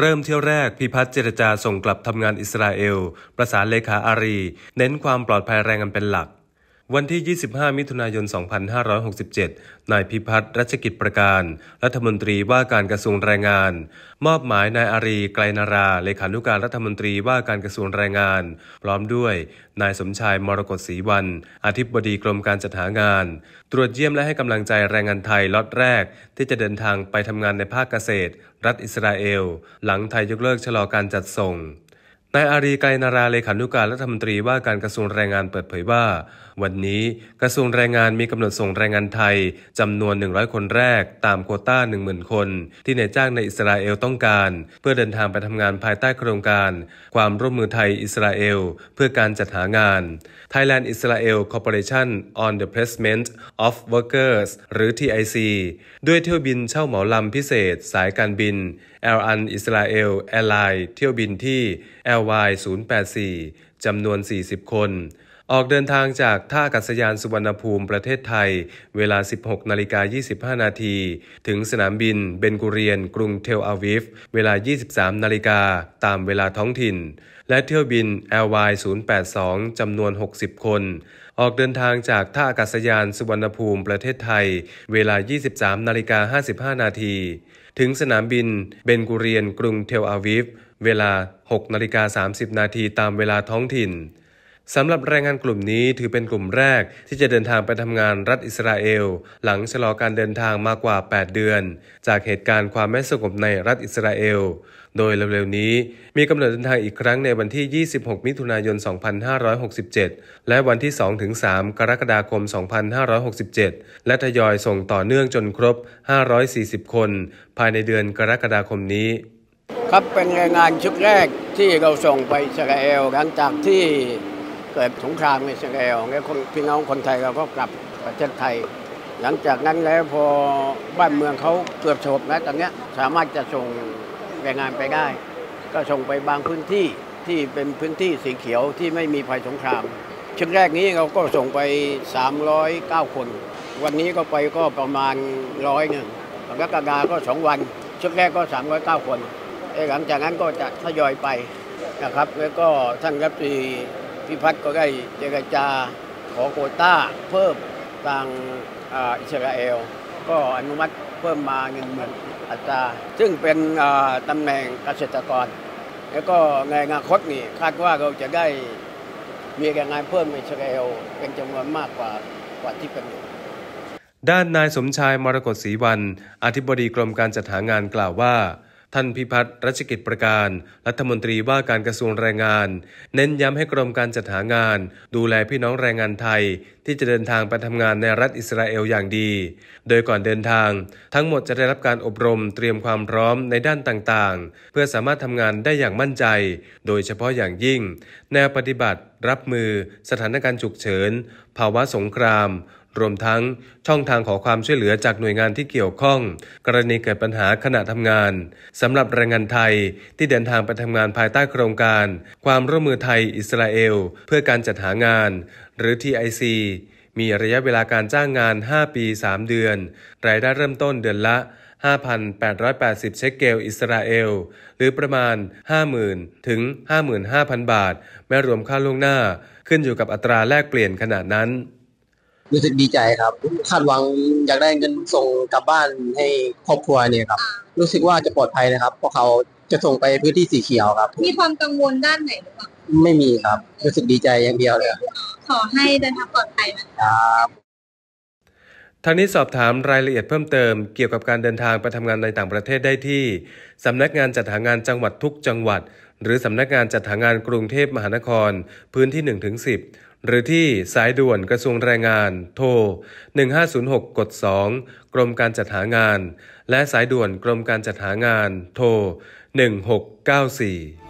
เริ่มเที่ยวแรกพิพัฒน์เจรจาส่งกลับทำงานอิสราเอล ประสานเลขาอารี เน้นความปลอดภัยแรงงานเป็นหลักวันที่ 25 มิถุนายน2567นายพิพัฒน์รัชกิจประการ รัฐมนตรีว่าการกระทรวงแรงงาน มอบหมายนายอารี ไกรนาราเลขานุการรัฐมนตรีว่าการกระทรวงแรงงาน พร้อมด้วยนายสมชายมรกตศรีวันอธิบดีกรมการจัดหางาน ตรวจเยี่ยมและให้กำลังใจแรงงานไทยล็อตแรก ที่จะเดินทางไปทำงานในภาคเกษตร รัฐอิสราเอลหลังไทยยกเลิกชะลอการจัดส่งนายอารีไกรนาราเลขานุการรัฐมนตรีว่าการกระทรวงแรงงานเปิดเผยว่าวันนี้กระทรวงแรงงานมีกำหนดส่งแรงงานไทยจำนวน 100 คนแรกตามโคต้า 10,000 คน ที่นายจ้างในอิสราเอลต้องการ เพื่อเดินทางไปทำงานภายใต้โครงการ ความร่วมมือไทย อิสราเอลเพื่อการจัดหางาน Thailand Israel Corporation on the Placement of Workers หรือ TIC ด้วยเที่ยวบินเช่าเหมาลำพิเศษ สายการบิน Air n Israel Airline เที่ยวบินที่ LY 084จำนวน 40 คนออกเดินทางจากท่าอากาศยานสุวรรณภูมิประเทศไทย เวลา 16นาฬิกา25นาที ถึงสนามบินเบนกูเรียนกรุงเทลอาวิฟเวลา 23นาฬิกาตามเวลาท้องถิ่น และเที่ยวบิน LY 082จำนวน 60 คนออกเดินทางจากท่าอากาศยานสุวรรณภูมิประเทศไทย เวลา 23นาฬิกา55นาที ถึงสนามบินเบนกูเรียนกรุงเทลอาวิฟเวลา6นาฬิกา30นาทีตามเวลาท้องถิ่นสำหรับแรงงานกลุ่มนี้ถือเป็นกลุ่มแรกที่จะเดินทางไปทำงานรัฐอิสราเอล หลังชะลอการเดินทางมากว่า 8 เดือน จากเหตุการณ์ความไม่สงบในรัฐอิสราเอล โดยเร็วๆนี้มีกำหนดเดินทางอีกครั้งในวันที่ 26 มิถุนายน 2567 และวันที่2-3กรกฎาคม 2567 และทยอยส่งต่อเนื่องจนครบ 540 คน ภายในเดือนกรกฎาคมนี้ ครับเป็นแรงงานชุดแรกที่เราส่งไปอิสราเอลหลังจากที่เกิดสงครามในสราเลแล้วคนพี่น้องคนไทยเราก็กลับประเทศไทย หลังจากนั้นแล้วพอบ้านเมืองเขาเกือบโฉบนะตอนนี้สามารถจะส่งแรงงานไปได้ ก็ส่งไปบางพื้นที่ที่เป็นพื้นที่สีเขียวที่ไม่มีภัยสงครามชุดแรกนี้เราก็ส่งไป 309 คน วันนี้ก็ไปก็ประมาณร้อยหนึ่งกรกฎาก็สองวัน ชุดแรกก็309คน หลังจากนั้นก็จะทยอยไปนะครับ แล้วก็ท่านรัฐมนตรีพิพัฒน์ก็ได้เจรจาขอโคต้าเพิ่มทางอิสราเอลก็อนุมัติเพิ่มมาเงินหมื่นอัตราซึ่งเป็นตำแหน่งเกษตรกร แล้วก็ในอนาคตนี่คาดว่าเราจะได้มีแรงงานเพิ่มในอิสราเอลเป็นจำนวนมากกว่ากว่าที่เป็นอยู่ด้านนายสมชายมรกตศรีวัน อธิบดีกรมการจัดหางานกล่าวว่าท่านพิพัฒน์รัชกิจประการ รัฐมนตรีว่าการกระทรวงแรงงานเน้นย้ำให้กรมการจัดหางาน ดูแลพี่น้องแรงงานไทย ที่จะเดินทางไปทำงานในรัฐอิสราเอลอย่างดี โดยก่อนเดินทางทั้งหมดจะได้รับการอบรมเตรียมความพร้อมในด้านต่างๆ เพื่อสามารถทำงานได้อย่างมั่นใจ โดยเฉพาะอย่างยิ่ง แนวปฏิบัติ รับมือ สถานการณ์ฉุกเฉินภาวะสงครามรวมทั้งช่องทางขอความช่วยเหลือจากหน่วยงานที่เกี่ยวข้อง กรณีเกิดปัญหาขณะทำงานสำหรับแรงงานไทยที่เดินทางไปทำงานภายใต้โครงการ ความร่วมมือไทยอิสราเอล เพื่อการจัดหางาน หรือ TIC มีระยะเวลาการจ้างงาน 5 ปี 3 เดือน รายได้เริ่มต้นเดือนละ 5,880 เชกเกลอิสราเอล หรือประมาณ 50,000 ถึง 55,000 บาทไม่รวมค่าล่วงหน้าขึ้นอยู่กับอัตราแลกเปลี่ยนขนาดนั้นรู้สึกดีใจครับ คาดหวังอยากได้เงินส่งกลับบ้านให้ครอบครัวเนี่ยครับรู้สึกว่าจะปลอดภัยนะครับเพราะเขาจะส่งไปพื้นที่สีเขียวครับมีความกังวลด้านไหนหรือเปล่าไม่มีครับ รู้สึกดีใจอย่างเดียวเลยขอให้เดินทางปลอดภัยนะครับทางนี้สอบถามรายละเอียดเพิ่มเติมเกี่ยวกับการเดินทางไปทำงานในต่างประเทศได้ที่ สำนักงานจัดหางานจังหวัดทุกจังหวัด หรือสำนักงานจัดหางานกรุงเทพมหานครพื้นที่ 1-10หรือที่สายด่วนกระทรวงแรงงาน โทร1506กด 2 กรมการจัดหางาน และสายด่วนกรมการจัดหางานโทร1694